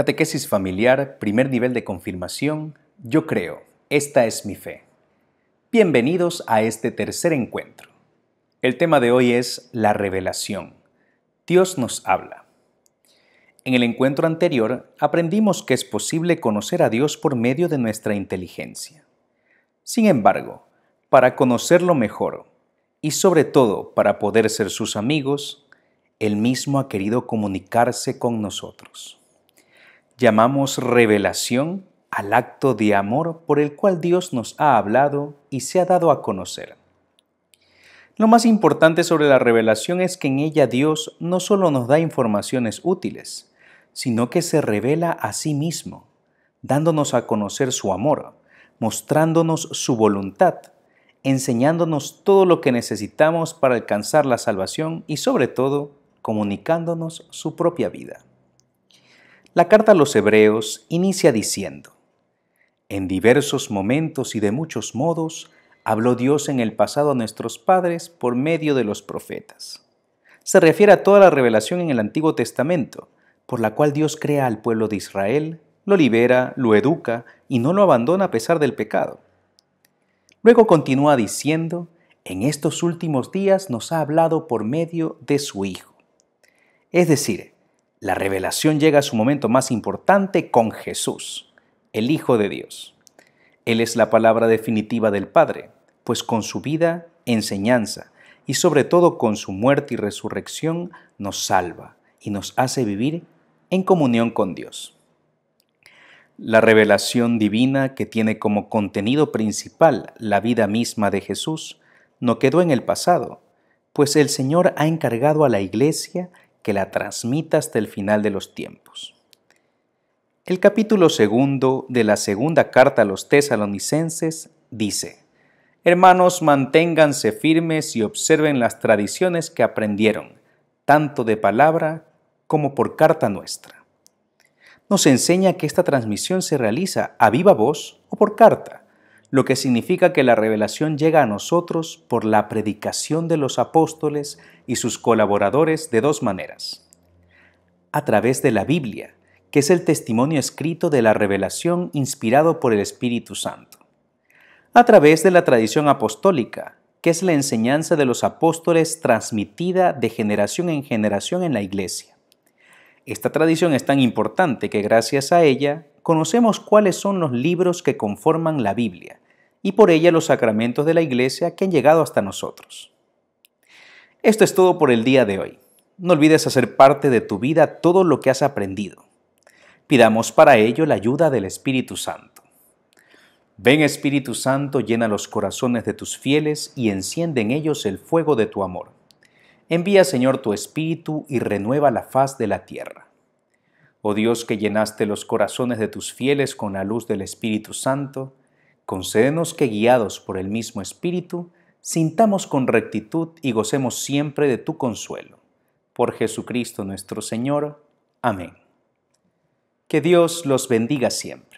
Catequesis familiar, primer nivel de confirmación, yo creo, esta es mi fe. Bienvenidos a este tercer encuentro. El tema de hoy es la revelación. Dios nos habla. En el encuentro anterior aprendimos que es posible conocer a Dios por medio de nuestra inteligencia. Sin embargo, para conocerlo mejor y sobre todo para poder ser sus amigos, Él mismo ha querido comunicarse con nosotros llamamos revelación al acto de amor por el cual Dios nos ha hablado y se ha dado a conocer. Lo más importante sobre la revelación es que en ella Dios no solo nos da informaciones útiles, sino que se revela a sí mismo, dándonos a conocer su amor, mostrándonos su voluntad, enseñándonos todo lo que necesitamos para alcanzar la salvación y sobre todo comunicándonos su propia vida. La carta a los hebreos inicia diciendo, En diversos momentos y de muchos modos habló Dios en el pasado a nuestros padres por medio de los profetas. Se refiere a toda la revelación en el Antiguo Testamento, por la cual Dios crea al pueblo de Israel, lo libera, lo educa y no lo abandona a pesar del pecado. Luego continúa diciendo, en estos últimos días nos ha hablado por medio de su Hijo. Es decir, la revelación llega a su momento más importante con Jesús, el Hijo de Dios. Él es la palabra definitiva del Padre, pues con su vida, enseñanza y sobre todo con su muerte y resurrección nos salva y nos hace vivir en comunión con Dios. La revelación divina que tiene como contenido principal la vida misma de Jesús no quedó en el pasado, pues el Señor ha encargado a la Iglesia que la transmita hasta el final de los tiempos. El capítulo segundo de la segunda carta a los tesalonicenses dice, Hermanos, manténganse firmes y observen las tradiciones que aprendieron, tanto de palabra como por carta nuestra. Nos enseña que esta transmisión se realiza a viva voz o por carta, lo que significa que la revelación llega a nosotros por la predicación de los apóstoles y sus colaboradores de dos maneras. A través de la Biblia, que es el testimonio escrito de la revelación inspirado por el Espíritu Santo. A través de la tradición apostólica, que es la enseñanza de los apóstoles transmitida de generación en generación en la Iglesia. Esta tradición es tan importante que gracias a ella conocemos cuáles son los libros que conforman la Biblia y por ella los sacramentos de la Iglesia que han llegado hasta nosotros. Esto es todo por el día de hoy. No olvides hacer parte de tu vida todo lo que has aprendido. Pidamos para ello la ayuda del Espíritu Santo. Ven Espíritu Santo, llena los corazones de tus fieles y enciende en ellos el fuego de tu amor. Envía Señor tu Espíritu y renueva la faz de la tierra. Oh Dios que llenaste los corazones de tus fieles con la luz del Espíritu Santo, concédenos que guiados por el mismo Espíritu, sintamos con rectitud y gocemos siempre de tu consuelo. Por Jesucristo nuestro Señor. Amén. Que Dios los bendiga siempre.